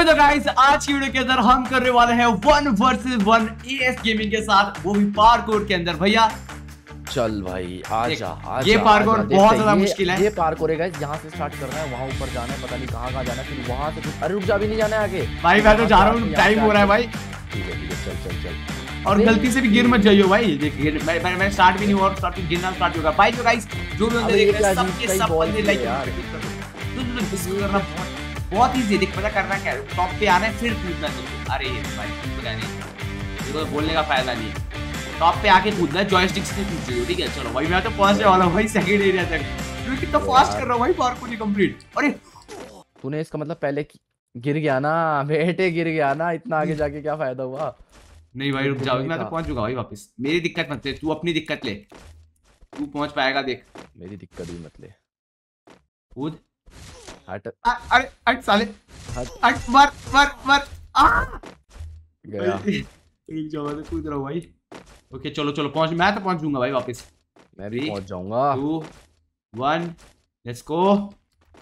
Okay तो guys आज की वीडियो के अंदर हम करने वाले हैं one versus one S gaming के साथ वो भी पार्कोर के अंदर भैया चल भाई आजा आजा ये पार्कोर बहुत ज्यादा मुश्किल है ये पार्कोर है गाइस यहां से स्टार्ट करना है वहां ऊपर जाना है पता नहीं कहां कहां जाना है फिर वहां से अरे रुक जा भी नहीं जाना है आगे भाई मैं तो जा रहा हूं टाइम हो रहा है भाई ठीक है ठीक है चल चल चल और गलती से भी गिर मत जाइयो भाई देखिए मैं मैं मैं स्टार्ट भी नहीं हुआ और स्टार्ट गिरना स्टार्ट होगा भाई तो गाइस जो भी बंदे देख रहे हैं सबके सब बंदे लाइक तो, तो, तो, करना बहुत बहुत ईजी देख पता करना क्या है टॉप पे आ रहे हैं फिर कूदना तुमको अरे ये भाई पता तो नहीं तो बोलने का फायदा नहीं टॉप पे आके कूदना जॉयस्टिक से कूद हो ठीक है चलो भाई मैं तो फर्स्ट वाला भाई सेकंड एरिया तक मैं कितना फास्ट कर रहा हूं भाई पार्क को नहीं कंप्लीट अरे तूने इसका मतलब पहले गिर गया ना बेटे गिर गया ना इतना आगे जाके क्या फायदा हुआ नहीं भाई रुक जाओ मैं तो पहुंच चुका भाई वापस मेरी दिक्कत मत ले तू अपनी दिक्कत ले तू पहुंच पाएगा देख मेरी दिक्कत भी मत ले कूद हट अरे हट साले हट मर मर मर गया एक जगह से कूद रहा भाई ओके चलो चलो पहुंच मैं तो पहुंच दूंगा भाई वापस मैं भी पहुंच जाऊंगा 2 1 लेट्स गो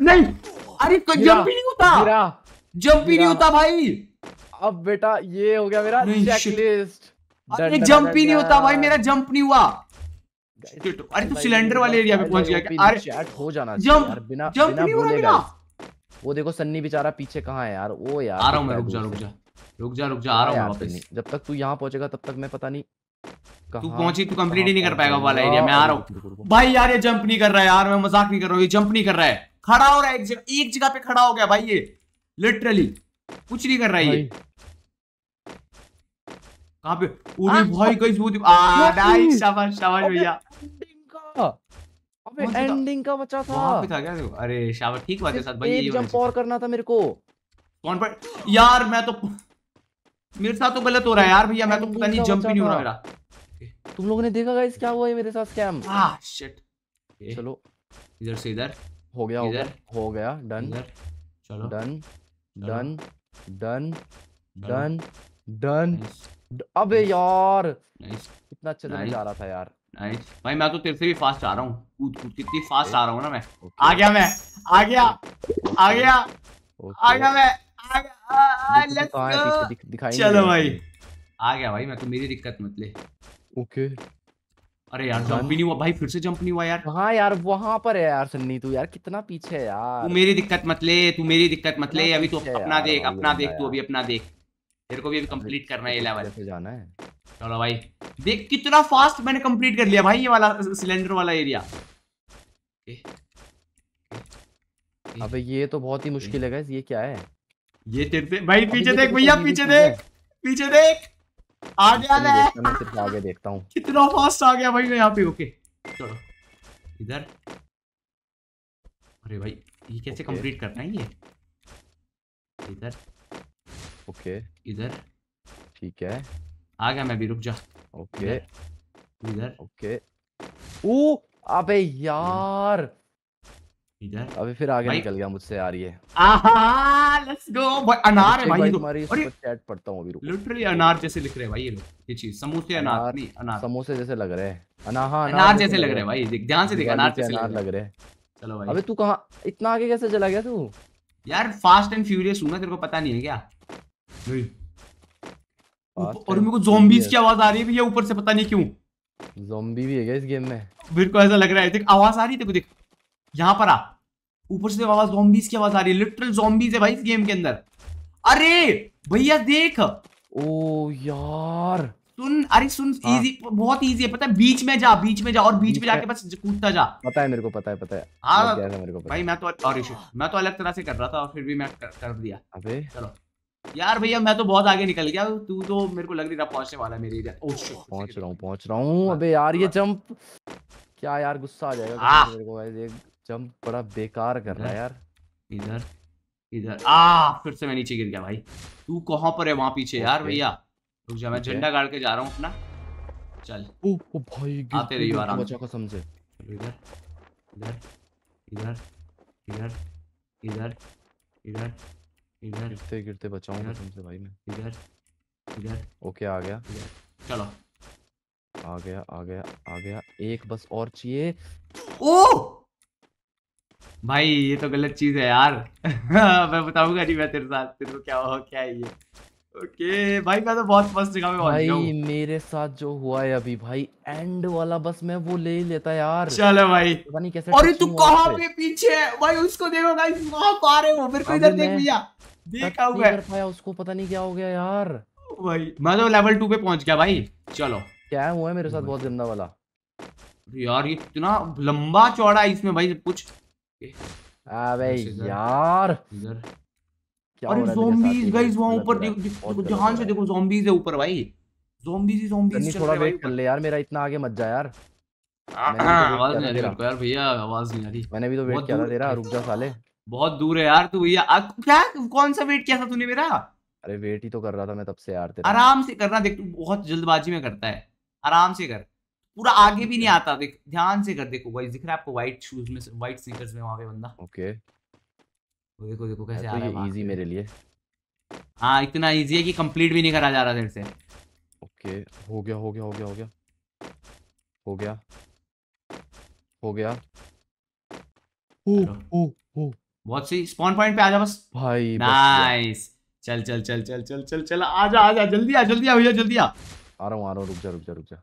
नहीं अरे तो जंप ही नहीं होता मेरा जंप ही नहीं होता भाई अब बेटा ये हो गया मेरा चेकलिस्ट अरे जंप ही नहीं होता भाई मेरा जंप नहीं हुआ अरे तू सिलेंडर वाले एरिया पे पहुंच गया अरे हो जाना जंप जंप नहीं हो रहा वो देखो सन्नी बेचारा पीछे कहाँ है यार वो यार आ रहा हूँ रुक जा रुक जा रुक जा रुक जा आ रहा हूँ वापस जब तक तू यहाँ पहुंचेगा तब तक मैं पता नहीं तू पहुंची तू कंप्लीट ही नहीं कर पाएगा वाला एरिया मैं आ रहा हूँ भाई यार ये जंप नहीं कर रहा है यार मैं मजाक नहीं कर रहा हूँ ये जंप नहीं कर रहा है खड़ा हो रहा है एक जगह एक जगह पे खड़ा हो गया भाई ये लिटरली कुछ नहीं कर रहा है ये कहाँ पे भाई कहीं वो शाबाश शाबाश भैया पे एंडिंग का बचा था वहां पे था क्या देखो अरे शावर ठीक बात है साथ भाई ये जंप और करना था मेरे को कौन पर यार मैं तो मेरे साथ तो गलत हो रहा है यार भैया मैं तो पता नहीं जंप ही नहीं हो रहा मेरा तुम लोगों ने देखा गाइस क्या हुआ है मेरे साथ स्कैम आ शिट चलो इधर से इधर हो गया इधर हो गया डन चलो done done done done done अबे यार कितना अच्छा तो जा रहा था यार नाइस भाई मैं तो तेरे से भी फास्ट आ रहा हूँ कूद कूद कितनी फास्ट आ रहा हूँ ना मैं आ गया मैं आ गया आ गया आ गया मैं तो चलो भाई आ गया भाई मैं तो मेरी दिक्कत मत ले ओके अरे यार जंप भी नहीं हुआ भाई फिर से जंप नहीं हुआ यार हाँ यार वहाँ पर है यार सन्नी तू यार कितना पीछे है यार तू मेरी दिक्कत मत ले तू मेरी दिक्कत मत ले अभी तो अपना देख अपना देख तू अभी अपना देख मेरे को भी अभी कंप्लीट करना है ये लेवल जाना है चलो भाई देख कितना फास्ट मैंने कंप्लीट कर लिया भाई ये वाला सिलेंडर वाला एरिया अबे ये तो बहुत ही मुश्किल है गाइस ये क्या है ये तेरे पे भाई तो पीछे देख भैया पीछे देख पीछे देख आ गया है मैं सिर्फ आगे देखता हूं कितना फास्ट आ गया भाई मैं यहां पे ओके चलो इधर अरे भाई ये कैसे कंप्लीट करना है ये इधर ओके इधर ठीक है आ गया मैं भी रुक जा ओके इधर ओके ओ अबे यार इधर अबे फिर आगे निकल गया मुझसे यार ये आहा लेट्स गो भाई अनार है भाई तो। तुम्हारी सुपर चैट पढ़ता हूं अभी रुको लिटरली अनार जैसे लिख रहे हैं भाई ये लोग ये चीज समोसे अनार नहीं अनार समोसे जैसे लग रहे हैं अनाहा अनार जैसे लग रहे हैं भाई ध्यान से देख अनार जैसे लग रहे हैं चलो भाई अबे तू कहां इतना आगे कैसे चला गया तू यार फास्ट एंड फ्यूरियस हूं मैं तेरे को पता नहीं है क्या और मेरे को जोम्बीज की आवाज आ रही है भैया ऊपर से पता नहीं क्यों जोम्बी भी है क्या इस गेम में मेरे को ऐसा लग रहा है देख आवाज आ रही है देखो देख यहाँ पर आ ऊपर से आवाज जोम्बीज की आवाज आ रही है लिटरल जोम्बीज है भाई इस गेम के अंदर अरे भैया देख ओ यार सुन अरे सुन इजी बहुत इजी है पता है बीच में जा बीच में जा और बीच में जाके बस कूदता जा पता है मेरे को पता है पता है हाँ मेरे को पता भाई मैं तो और मैं तो अलग तरह से कर रहा था और फिर भी मैं कर, कर दिया अबे चलो यार भैया मैं तो बहुत आगे निकल गया तू तो मेरे को लग नहीं रहा पहुंचने वाला मेरे इधर ओह oh, शिट पहुंच रहा हूं पहुंच रहा हूं अबे यार ये जंप हाँ। क्या यार गुस्सा आ जाएगा हाँ। मेरे को गाइस ये जंप बड़ा बेकार कर रहा है यार इधर इधर आ फिर से मैं नीचे गिर गया भाई तू कहां पर है वहां पीछे यार भैया रुक जा मैं झंडा गाड़ के जा रहा हूं अपना चल ओ, ओ भाई आते रहियो आराम बच्चा को समझे इधर इधर इधर इधर इधर इधर गिरते गिरते बचाऊंगा तुमसे भाई मैं इधर इधर ओके आ गया चलो आ गया आ गया आ गया एक बस और चाहिए ओ भाई ये तो गलत चीज है यार मैं बताऊंगा नहीं मैं तेरे साथ तेरे को क्या हुआ क्या है ये ओके भाई मैं तो बहुत फर्स्ट जगह पे पहुंच गया भाई मेरे साथ जो हुआ है अभी भाई एंड वाला बस मैं वो ले लेता यार चलो भाई पता नहीं कैसे अरे तू कहां पे पीछे है भाई उसको देखो गाइस वहां पा रहे हो मेरे को इधर देख लिया देखा हुआ है पाया उसको पता नहीं क्या हो गया यार भाई मैं तो लेवल टू पे पहुंच गया भाई चलो क्या हुआ है मेरे साथ बहुत गंदा वाला यार ये कितना लंबा चौड़ा है इसमें भाई कुछ अबे यार ध्यान से देखो ज़ॉम्बीज है ऊपर भाई ज़ॉम्बीज ही ज़ॉम्बीज चल रहे कर ले यार मेरा इतना आगे मत जा यार तो आवाज नहीं आ रही यार भैया आवाज नहीं आ रही मैंने भी तो वेट किया था तेरा रुक जा साले बहुत दूर है यार तू भैया क्या कौन सा वेट किया था तूने मेरा अरे वेट ही तो कर रहा था मैं तब से यार आराम से करना देख तू बहुत जल्दबाजी में करता है आराम से कर पूरा आगे भी नहीं आता देख ध्यान से कर देखो भाई दिख रहा है आपको व्हाइट शूज में व्हाइट स्नीकर्स में वहां पे बंदा ओके वो देखो देखो कैसे आ तो रहा है इजी मेरे लिए हां इतना इजी है कि कंप्लीट भी नहीं करा जा रहा देर से ओके हो गया हो गया हो गया हो गया हो गया हो गया ओ ओ ओ बहुत सी स्पॉन पॉइंट पे आजा बस भाई नाइस चल चल चल चल चल चल चल आजा आजा जल्दी आ जल्दी आ भैया जल्दी आ आ रहा हूं आ रहा हूं रुक जा रुक जा रुक जा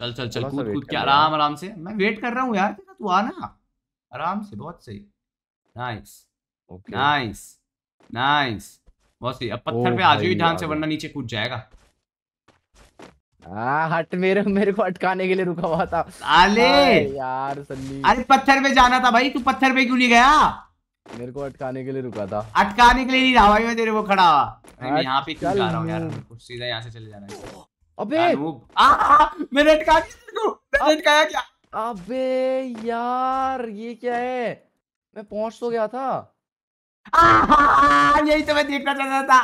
चल चल चल कूद कूद के आराम आराम से मैं वेट कर रहा हूं यार तेरा तू आ ना आराम से बहुत सही नाइस ओके नाइस नाइस बहुत सही अब पत्थर पे आ जाओ ध्यान से वरना नीचे कूद जाएगा आ, हट मेरे मेरे को अटकाने के लिए रुका हुआ था अरे यार सन्नी अरे पत्थर पे जाना था भाई तू पत्थर पे क्यों नहीं गया मेरे को अटकाने के लिए रुका था अटकाने के लिए नहीं रहा भाई मैं तेरे वो खड़ा हुआ यहाँ पे क्यों जा रहा हूँ यार कुछ सीधा यहाँ से चले जाना है अबे मैंने अटका दिया अटकाया क्या अबे यार ये क्या है मैं पहुंच तो गया था यही तो मैं देखना चाहता था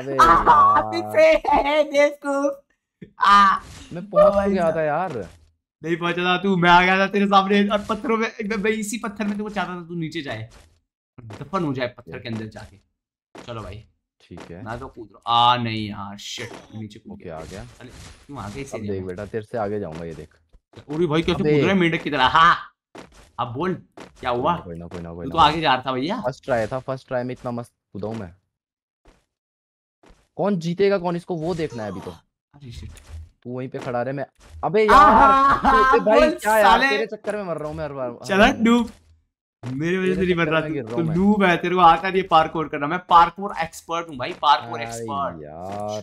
अबे देखो मैं पहुंच तो गया था यार नहीं पहुंचा था तू मैं आ गया था तेरे सामने और पत्थरों में एकदम इसी पत्थर में तो वो चाहता था तू नीचे जाए दफन हो जाए पत्थर के अंदर जाके चलो भाई ठीक है ना तो कूद रहा आ नहीं यार शिट नीचे कूद गया आ गया अरे क्यों से अब देख बेटा तेरे से आगे जाऊंगा ये देख अरे भाई कैसे कूद रहा है मेंढक की तरह हां अब बोल क्या हुआ कोई ना कोई ना कोई ना तो आगे जा रहा था भैया फर्स्ट ट्राई था फर्स्ट ट्राई में इतना मस्त कूदा हूं मैं कौन जीतेगा कौन इसको वो देखना है अभी तो अरे शिट तू वहीं पे खड़ा रहे मैं अबे यार भाई क्या यार तेरे चक्कर में मर रहा हूं मैं हर बार चला डूब मेरे वजह से नहीं बन रहा तू नूब है तेरे को आता नहीं पार्कोर करना मैं पार्कोर एक्सपर्ट हूँ भाई पार्कोर एक्सपर्ट यार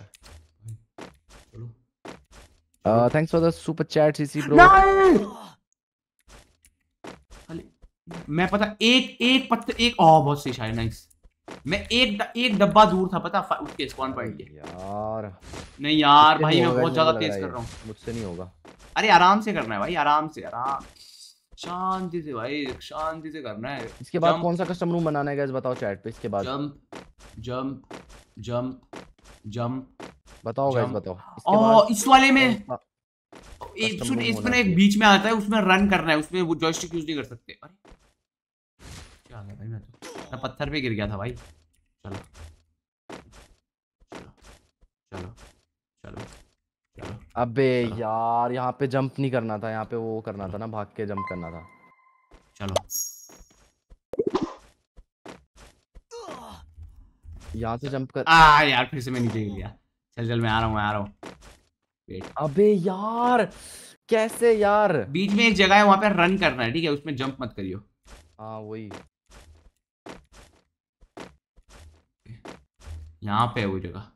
thanks for the super chat CC bro मैं पता एक एक पत्ते एक ओ बहुत सही शायद नाइस मैं एक द, एक डब्बा दूर था पता उसके स्पॉन पॉइंट के यार नहीं यार भाई मैं बहुत ज्यादा तेज कर रहा हूं मुझसे नहीं होगा अरे आराम से करना है भाई आराम से आराम शांति से भाई शांति से करना है इसके बाद कौन सा कस्टम रूम बनाना है बताओ चैट पे इसके बाद जंप जंप जंप जंप बताओ गाइस बताओ इसके ओ, बाद इस वाले में एक सुन इसमें एक बीच में आता है उसमें रन करना है उसमें वो जॉयस्टिक यूज नहीं कर सकते अरे क्या आ गया भाई मैं तो मैं पत्थर पे गिर गया था भाई चलो चलो चलो चलो अबे यार यहाँ पे जंप नहीं करना था यहाँ पे वो करना था ना भाग के जंप करना था चलो यहाँ से जंप कर आ यार फिर से मैं नीचे गिर गया चल चल मैं आ रहा हूँ आ रहा हूँ अबे यार कैसे यार बीच में एक जगह है वहां पे रन करना है ठीक है उसमें जंप मत करियो हाँ वही यहाँ पे है वो जगह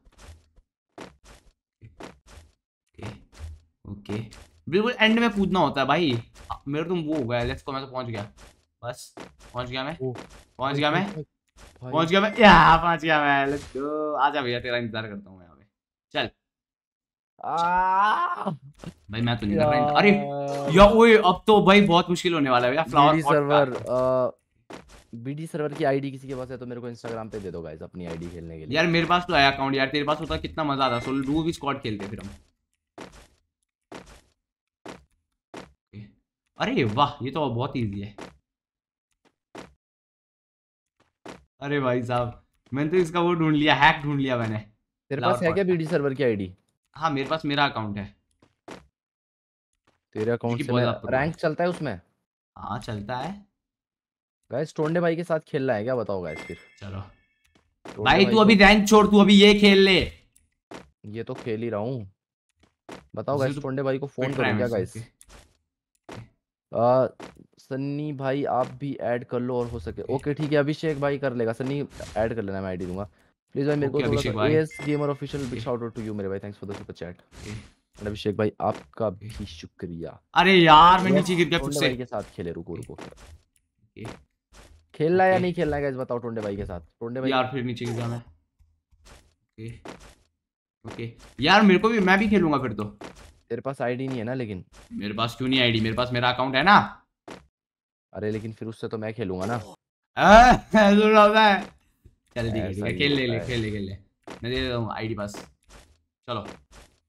ओके बिल्कुल एंड में कूदना होता है भाई मेरे तुम वो हो गया लेफ्ट को मैं तो पहुंच गया बस पहुंच गया मैं पहुंच गया मैं पहुंच गया मैं या पहुंच गया मैं लेट्स गो आजा भैया तेरा इंतजार करता हूं मैं यहां पे चल आ भाई मैं तो नहीं कर रहा अरे या ओए अब तो भाई बहुत मुश्किल होने वाला है भैया फ्लावर सर्वर बीडी सर्वर की आईडी किसी के पास है तो मेरे को इंस्टाग्राम पे दे दो गाइस अपनी आईडी खेलने के लिए यार मेरे पास तो आया अकाउंट यार तेरे पास होता कितना मजा आता सोलो डू स्क्वाड खेलते फिर हम अरे वाह ये तो बहुत इजी है अरे भाई साहब मैंने तो इसका वो ढूंढ लिया हैक ढूंढ लिया मैंने तेरे पास है क्या बीडी सर्वर की आईडी हाँ मेरे पास मेरा अकाउंट है तेरे अकाउंट से रैंक चलता है उसमें हाँ चलता है गाइस टोंडे भाई के साथ खेल रहा है क्या बताओ गाइस फिर चलो भाई तू अभी रैंक छोड़ तू अभी ये खेल ले ये तो खेल ही रहा हूँ बताओ गाइस टोंडे भाई को फोन करूँ क्या गाइस सन्नी भाई आप भी ऐड कर लो और हो सके ओके ठीक है अभिषेक भाई कर लेगा सन्नी ऐड कर लेना मैं आईडी दूंगा प्लीज भाई मेरे को S gamer official big shout out to you मेरे भाई thanks for the super chat and Abhishek भाई आपका भी शुक्रिया अरे यार मैं नीचे गिर गया फिर से के साथ खेले रुको रुको ओके खेलना या नहीं खेलना गाइस बताओ टोंडे भाई के साथ टोंडे भाई यार फिर नीचे गिर जाना ओके ओके यार मेरे को भी मैं भी खेलूंगा फिर तो तेरे पास आईडी नहीं है ना लेकिन मेरे पास क्यों नहीं आईडी मेरे पास मेरा अकाउंट है ना अरे लेकिन फिर उससे तो मैं खेलूंगा ना चल ठीक है खेल ले खेल ले दे देता हूँ आईडी पास चलो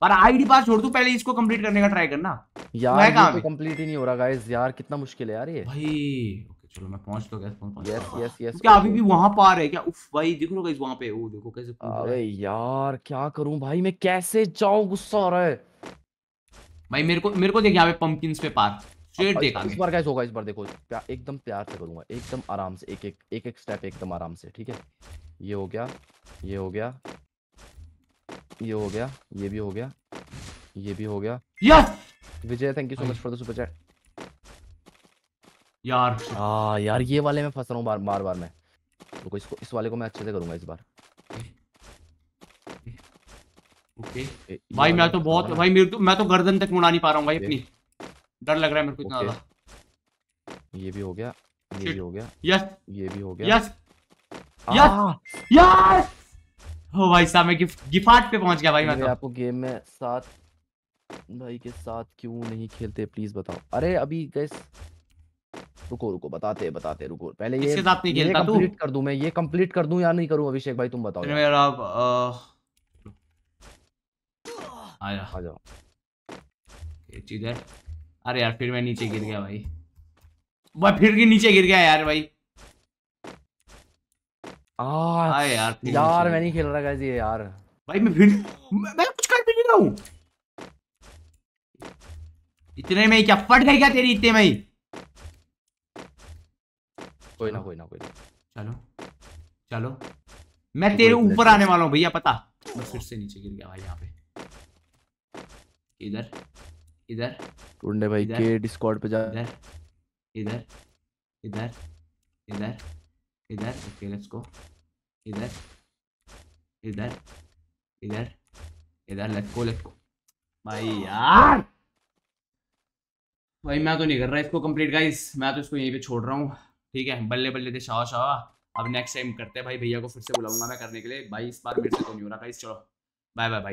पर आईडी पास छोड़ पहले इसको कंप्लीट करने का ट्राई करना यार तो कंप्लीट ही नहीं हो रहा गाइस यार कितना मुश्किल है यार ये भाई ओके चलो मैं पहुंच तो गया यस यस यस क्या अभी भी वहां क्या उफ भाई देख लो गाइस वहां पे वो देखो कैसे अरे यार क्या करूं भाई मैं कैसे जाऊं गुस्सा आ रहा है भाई मेरे को मेरे को देख यहाँ पे पंपकिन पे पार इस बार इस बार Vijay thank you so much for chat यार ये वाले में फंस रहा हूँ बार बार बार इस वाले को मैं अच्छे से करूंगा इस बार ओके भाई मैं तो बहुत भाई मेरे तो मैं तो गर्दन तक मुड़ा नहीं पा रहा हूँ भाई अपनी डर लग रहा है मेरे को इतना ज्यादा ये भी हो गया ये भी हो गया यस ये भी हो गया यस यस यस हो भाई साहब मैं गिफ्ट पे पहुंच गया भाई मैं तो आपको गेम में साथ भाई के साथ क्यों नहीं खेलते प्लीज बताओ अरे अभी गैस रुको रुको बताते बताते रुको पहले ये, इसके साथ नहीं खेलता तू कंप्लीट कर दूं मैं ये कंप्लीट कर दूं या नहीं करूं अभिषेक भाई तुम बताओ मेरा जाओ चीज है अरे यार फिर मैं नीचे गिर गया भाई भाई फिर भी नीचे गिर गया यार भाई यार यार मैं नहीं खेल रहा ये यार भाई मैं फिर मैं कुछ कर भी नहीं रहा हूँ इतने में क्या फट गई क्या तेरी इतने में ही कोई ना कोई ना कोई ना चलो चलो मैं तेरे ऊपर आने वाला हूँ भैया पता मैं फिर से नीचे गिर गया भाई यहाँ पे इधर इधर टुंडे भाई के डिस्कॉर्ड पे जा इधर इधर इधर इधर इधर ओके लेट्स गो इधर इधर इधर इधर लेट्स गो लेट्स गो भाई यार भाई मैं तो नहीं कर रहा इसको कंप्लीट गाइस मैं तो इसको यहीं पे छोड़ रहा हूँ ठीक है बल्ले बल्ले दे शावा शावा अब नेक्स्ट टाइम करते हैं भाई भैया को फिर से बुलाऊंगा मैं करने के लिए भाई इस बार मेरे से तो नहीं हो रहा गाइस चलो बाय बाय